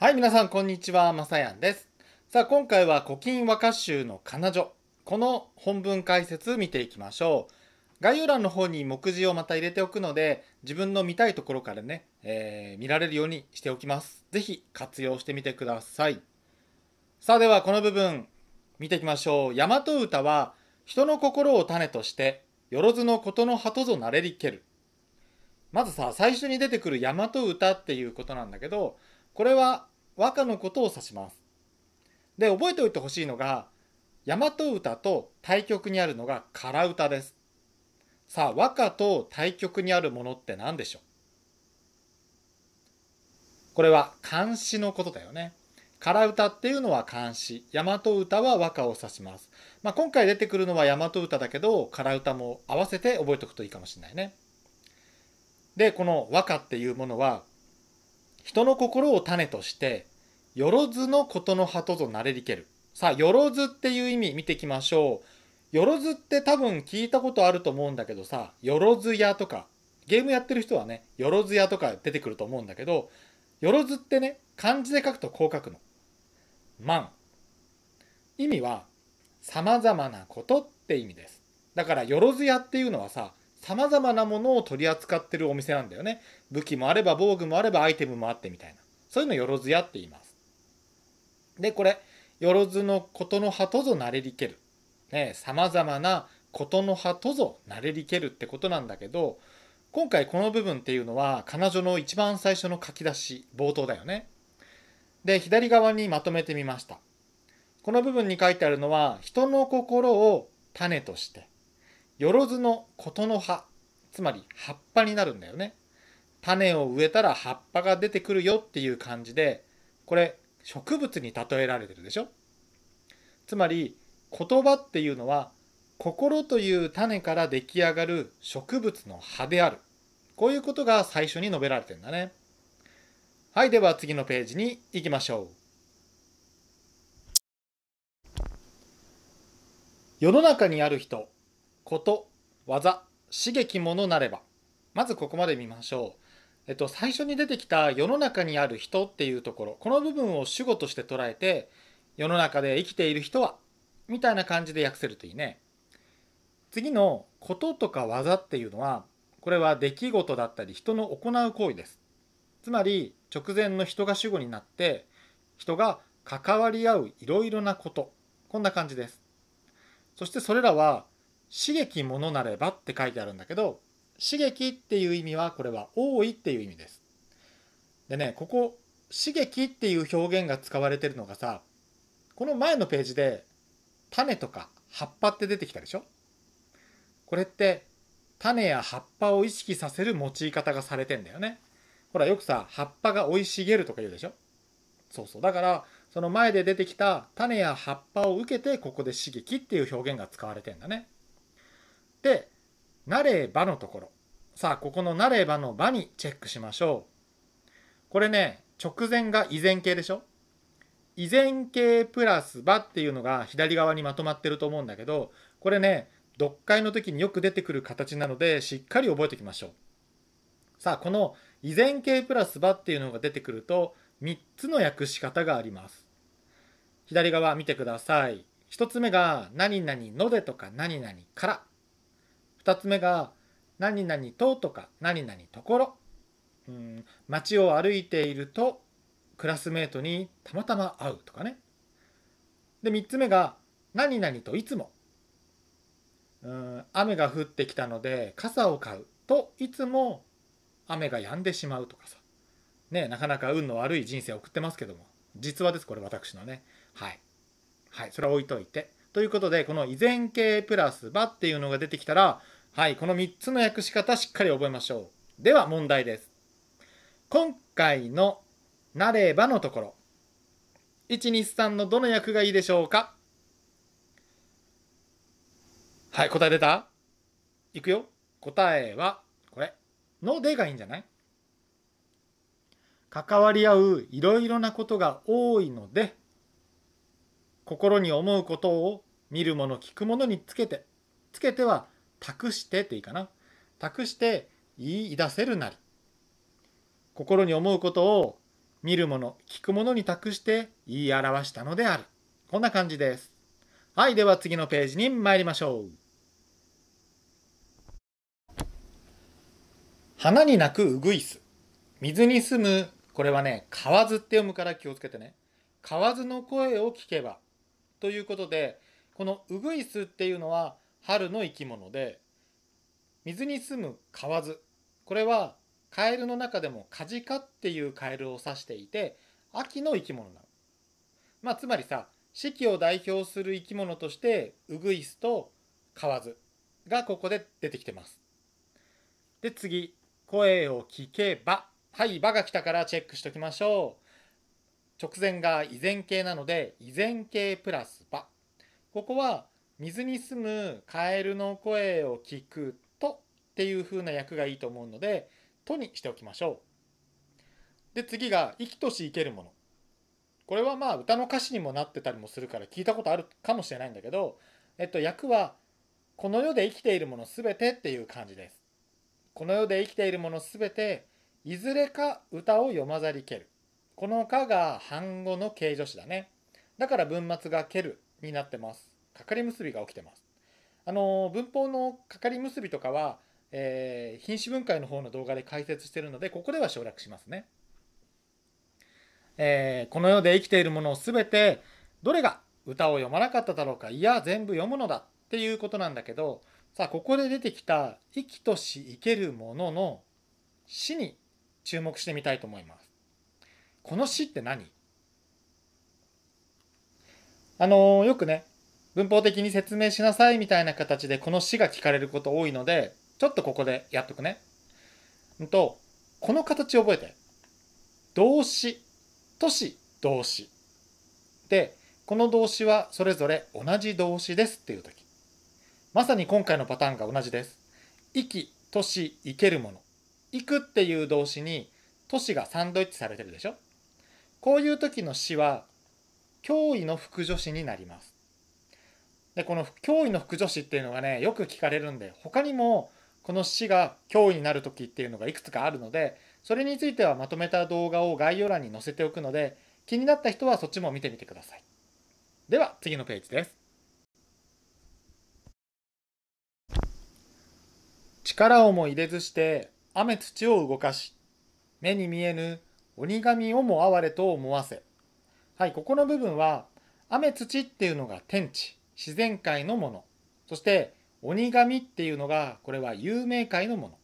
はい、皆さん、こんにちは。まさやんです。さあ、今回は古今和歌集の彼女。この本文解説見ていきましょう。概要欄の方に目次をまた入れておくので、自分の見たいところからね、えー、見られるようにしておきます。ぜひ活用してみてください。さあ、ではこの部分、見ていきましょう。大和歌は、人の心を種として、よろずのことの鳩とぞなれりける。まずさ、最初に出てくる大和歌っていうことなんだけど、これは和歌のことを指します。で、覚えておいてほしいのが、大和歌と対極にあるのが空歌です。さあ、和歌と対極にあるものって何でしょうこれは漢詩のことだよね。空歌っていうのは漢詩、大和歌は和歌を指します。まあ、今回出てくるのは大和歌だけど、空歌も合わせて覚えておくといいかもしれないね。で、この和歌っていうものは人の心を種として、よろずのことの鳩となれりける。さあ、よろずっていう意味見ていきましょう。よろずって多分聞いたことあると思うんだけどさ、よろずやとか、ゲームやってる人はね、よろずやとか出てくると思うんだけど、よろずってね、漢字で書くとこう書くの。万。意味は、様々なことって意味です。だから、よろずやっていうのはさ、様々なものを取り扱ってるお店なんだよね。武器もあれば防具もあればアイテムもあってみたいな。そういうのよろずやって言います。で、これ、よろずのことの葉とぞなれりける。ね、様々なことの葉とぞなれりけるってことなんだけど、今回この部分っていうのは彼女の一番最初の書き出し、冒頭だよね。で、左側にまとめてみました。この部分に書いてあるのは、人の心を種として、よろずのことの葉つまり葉っぱになるんだよね種を植えたら葉っぱが出てくるよっていう感じでこれ植物に例えられてるでしょつまり言葉っていうのは心という種から出来上がる植物の葉であるこういうことが最初に述べられてんだねはいでは次のページに行きましょう世の中にある人こと技刺激ものなればまずここまで見ましょう、えっと、最初に出てきた世の中にある人っていうところこの部分を主語として捉えて世の中で生きている人はみたいな感じで訳せるといいね次のこととか技っていうのはこれは出来事だったり人の行う行為ですつまり直前の人が主語になって人が関わり合ういろいろなことこんな感じですそしてそれらは刺激ものなればって書いてあるんだけど、刺激っていう意味はこれは多いっていう意味です。でね、ここ、刺激っていう表現が使われてるのがさ、この前のページで種とか葉っぱって出てきたでしょこれって種や葉っぱを意識させる用い方がされてんだよね。ほらよくさ、葉っぱが生い茂るとか言うでしょそうそう。だから、その前で出てきた種や葉っぱを受けてここで刺激っていう表現が使われてんだね。で、なればのところ。さあ、ここのなればのばにチェックしましょう。これね、直前が依然形でしょ依然形プラスばっていうのが左側にまとまってると思うんだけど、これね、読解の時によく出てくる形なので、しっかり覚えておきましょう。さあ、この依然形プラスばっていうのが出てくると、3つの訳し方があります。左側見てください。1つ目が、何々のでとか何々から。2つ目が何々ととか何々ところうん街を歩いているとクラスメートにたまたま会うとかねで3つ目が何々といつもうん雨が降ってきたので傘を買うといつも雨が止んでしまうとかさねなかなか運の悪い人生を送ってますけども実話ですこれ私のねはいはいそれは置いといてということで、この依然形プラス場っていうのが出てきたら、はい、この3つの訳し方しっかり覚えましょう。では問題です。今回のなればのところ、123のどの訳がいいでしょうかはい、答え出たいくよ。答えは、これ。のでがいいんじゃない関わり合ういろいろなことが多いので心に思うことを見るもの聞くものにつけてつけては託してっていいかな託して言い出せるなり心に思うことを見るもの聞くものに託して言い表したのであるこんな感じですはいでは次のページに参りましょう花に鳴くウグイス水に住むこれはね河津って読むから気をつけてね河津の声を聞けばということでこのウグイスっていうのは春の生き物で水に住むカワズこれはカエルの中でもカジカっていうカエルを指していて秋の生き物なの。まあ、つまりさ四季を代表する生き物としてウグイスとカワズがここで出てきてます。で次「声を聞けば」はい「ば」が来たからチェックしときましょう。直前が依然形なので依然形プラス場ここは水に住むカエルの声を聞くとっていう風な訳がいいと思うのでとにしておきましょうで次が生きとし生けるものこれはまあ歌の歌詞にもなってたりもするから聞いたことあるかもしれないんだけどえっと訳はこの世で生きているものすべてっていう感じですこの世で生きているものべていずれか歌を読まざりけるこの「か」が半語の形助詞だね。だから文末が「ける」になってます。かかり結びが起きてます。あの文法のかかり結びとかは、えー、品詞分解の方の動画で解説してるのでここでは省略しますね。えー、この世で生きているものを全てどれが歌を読まなかっただろうかいや全部読むのだっていうことなんだけどさあここで出てきた「生きとし生けるもの」の「死」に注目してみたいと思います。この詩って何あのー、よくね、文法的に説明しなさいみたいな形でこの詩が聞かれること多いので、ちょっとここでやっとくね。んと、この形覚えて。動詞、都市、動詞。で、この動詞はそれぞれ同じ動詞ですっていう時。まさに今回のパターンが同じです。生き、都市、行けるもの。行くっていう動詞に都市がサンドイッチされてるでしょこういう時の死は脅威の副助詞になります。でこの脅威の副助詞っていうのがねよく聞かれるんで他にもこの死が脅威になる時っていうのがいくつかあるのでそれについてはまとめた動画を概要欄に載せておくので気になった人はそっちも見てみてください。では次のページです。力をも入れずして雨土を動かし目に見えぬ鬼神をも哀れと思わせ。はい、ここの部分は、雨土っていうのが天地、自然界のもの。そして、鬼神っていうのが、これは有名界のもの。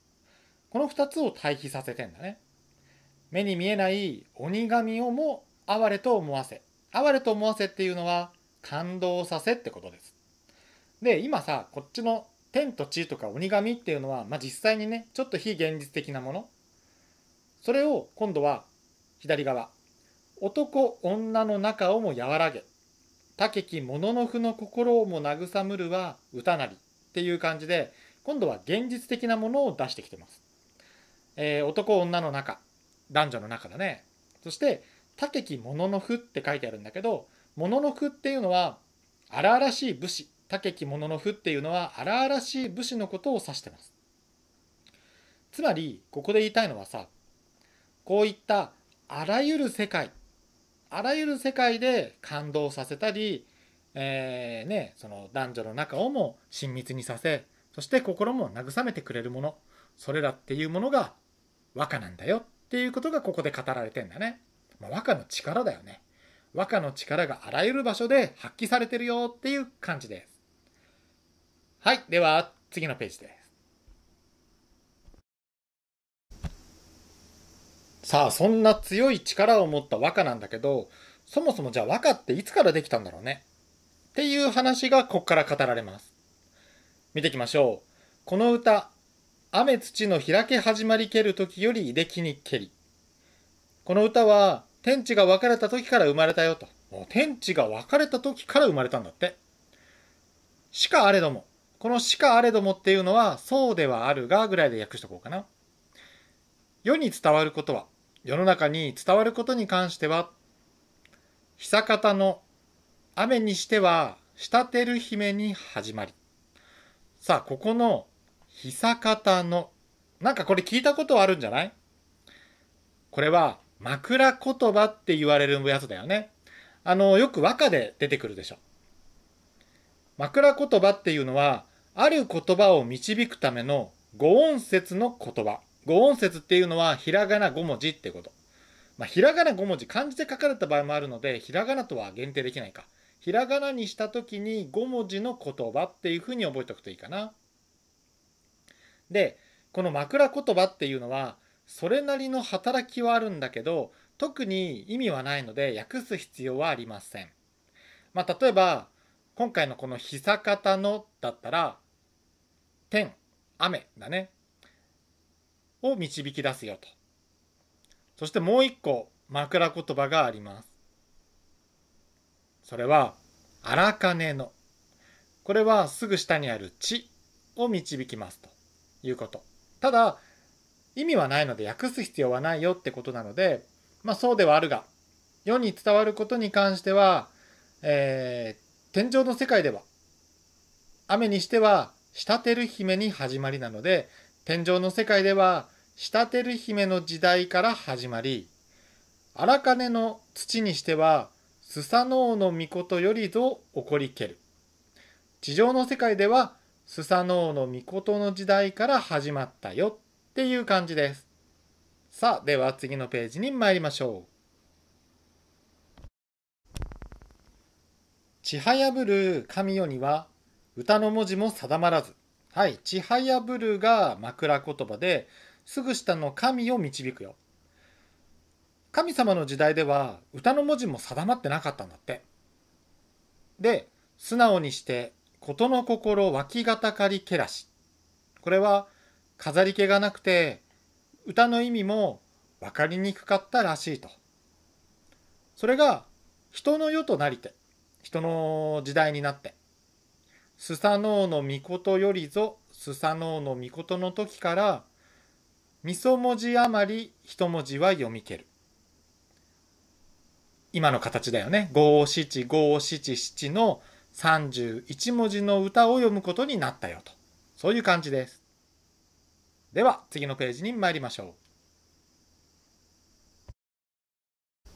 この2つを対比させてんだね。目に見えない鬼神をも哀れと思わせ。哀れと思わせっていうのは、感動させってことです。で、今さ、こっちの天と地とか鬼神っていうのは、まあ、実際にね、ちょっと非現実的なもの。それを今度は左側男女の中をも和らげけきもの負の心をも慰むるは歌なりっていう感じで今度は現実的なものを出してきてます、えー、男女の中男女の中だねそして「けきもの負」って書いてあるんだけど物の負っていうのは荒々しい武士けきもの負っていうのは荒々しい武士のことを指してますつまりここで言いたいのはさこういったあらゆる世界あらゆる世界で感動させたり、えー、ね、その男女の中をも親密にさせそして心も慰めてくれるものそれらっていうものが和歌なんだよっていうことがここで語られてんだね、まあ、和歌の力だよね和歌の力があらゆる場所で発揮されてるよっていう感じですはいでは次のページですさあ、そんな強い力を持った和歌なんだけど、そもそもじゃあ和歌っていつからできたんだろうねっていう話がこっから語られます。見ていきましょう。この歌、雨土の開け始まりける時より出来にけり。この歌は、天地が分かれた時から生まれたよと。天地が分かれた時から生まれたんだって。しかあれども。このしかあれどもっていうのは、そうではあるがぐらいで訳しとこうかな。世に伝わることは、世の中に伝わることに関しては、久方の雨にしては仕立てる姫に始まり。さあ、ここの久方の、なんかこれ聞いたことあるんじゃないこれは枕言葉って言われるやつだよね。あの、よく和歌で出てくるでしょ。枕言葉っていうのは、ある言葉を導くための語音節の言葉。五音節っていうのはひらがな5文字ってこと。まあ、ひらがな5文字、漢字で書かれた場合もあるので、ひらがなとは限定できないか。ひらがなにした時に5文字の言葉っていうふうに覚えておくといいかな。で、この枕言葉っていうのは、それなりの働きはあるんだけど、特に意味はないので訳す必要はありません。まあ、例えば、今回のこの久方のだったら、天、雨だね。を導き出すよと。そしてもう一個枕言葉があります。それは、荒金の。これはすぐ下にある地を導きますということ。ただ、意味はないので訳す必要はないよってことなので、まあそうではあるが、世に伝わることに関しては、えー、天井の世界では、雨にしては、仕立てる姫に始まりなので、天井の世界では、仕立てる姫の時代から始まり、荒金の土にしては、スサノオノミコトよりぞ起こりける。地上の世界では、スサノオノミコトの時代から始まったよっていう感じです。さあ、では次のページに参りましょう。ちはやぶる神代には、歌の文字も定まらず。はい、ちはやぶるが枕言葉で、すぐ下の神を導くよ。神様の時代では歌の文字も定まってなかったんだって。で、素直にして、事の心脇がたかりけらし。これは飾り気がなくて、歌の意味も分かりにくかったらしいと。それが人の世となりて、人の時代になって、スサノオの御事よりぞ、スサノオの御事の時から、みそ文字余り一文字は読み切る。今の形だよね。五七五七七の31文字の歌を読むことになったよと。そういう感じです。では次のページに参りましょう。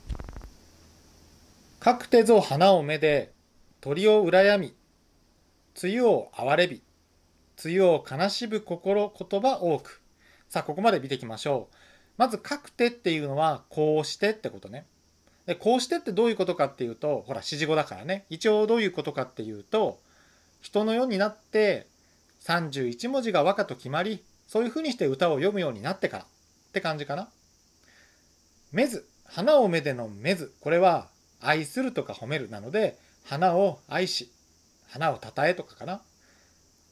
かくてぞ花をめで鳥を羨み梅雨を憐れび梅雨を悲しむ心言葉多くさあ、ここまで見ていきましょう。まず、書くてっていうのは、こうしてってことね。で、こうしてってどういうことかっていうと、ほら、指示語だからね。一応どういうことかっていうと、人の世になって、31文字が和歌と決まり、そういうふうにして歌を読むようになってからって感じかな。めず、花をめでのめず。これは、愛するとか褒めるなので、花を愛し、花をたたえとかかな。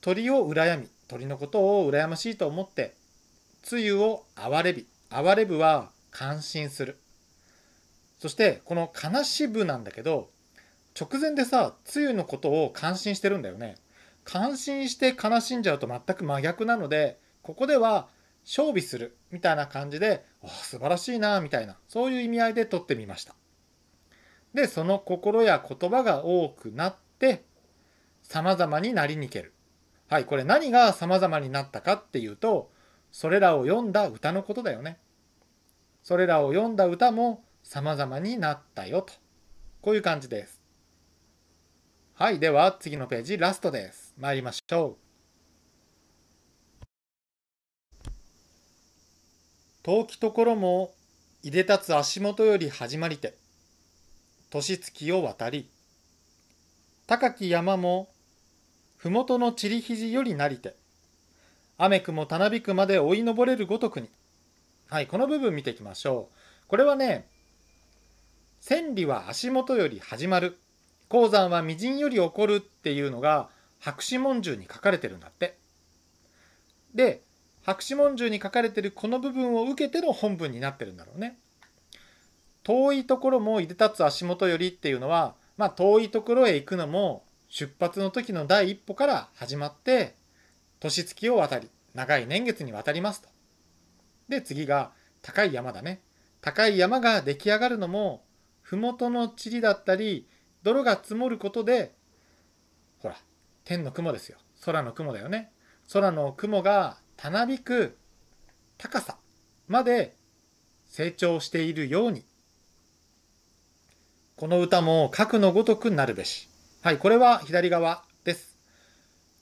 鳥を羨み、鳥のことを羨ましいと思って、つゆを憐れび。憐れぶは感心する。そして、この悲しぶなんだけど、直前でさ、つゆのことを感心してるんだよね。感心して悲しんじゃうと全く真逆なので、ここでは勝利するみたいな感じで、あ、素晴らしいなみたいな、そういう意味合いで撮ってみました。で、その心や言葉が多くなって、様々になりにける。はい、これ何が様々になったかっていうと、それらを読んだ歌のことだよね。それらを読んだ歌も様々になったよと。こういう感じです。はい、では次のページラストです。参りましょう。遠きところもいでたつ足元より始まりて、年月を渡り、高き山もふもとのちりひじよりなりて、雨雲たなびくまで追い上れるごとくに。はい、この部分見ていきましょう。これはね、千里は足元より始まる、鉱山は微塵より起こるっていうのが白紙文集に書かれてるんだって。で、白紙文集に書かれてるこの部分を受けての本文になってるんだろうね。遠いところもいで立つ足元よりっていうのは、まあ遠いところへ行くのも出発の時の第一歩から始まって年月を渡り、長い年月に渡りますと。で、次が、高い山だね。高い山が出来上がるのも、麓の塵だったり、泥が積もることで、ほら、天の雲ですよ。空の雲だよね。空の雲がたなびく高さまで成長しているように。この歌も核のごとくなるべし。はい、これは左側です。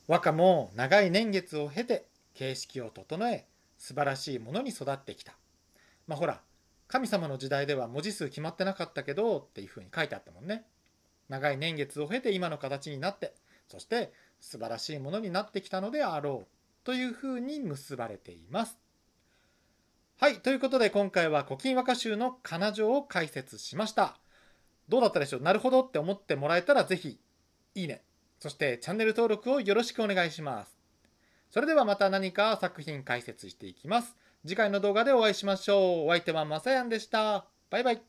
和歌も長い年月を経て形式を整え素晴らしいものに育ってきた。まあほら神様の時代では文字数決まってなかったけどっていうふうに書いてあったもんね。長い年月を経て今の形になってそして素晴らしいものになってきたのであろうというふうに結ばれています。はい、ということで今回は古今和歌集の彼女を解説しました。どうだったでしょうなるほどって思ってもらえたら是非いいね。そしてチャンネル登録をよろしくお願いします。それではまた何か作品解説していきます。次回の動画でお会いしましょう。お相手はまさやんでした。バイバイ。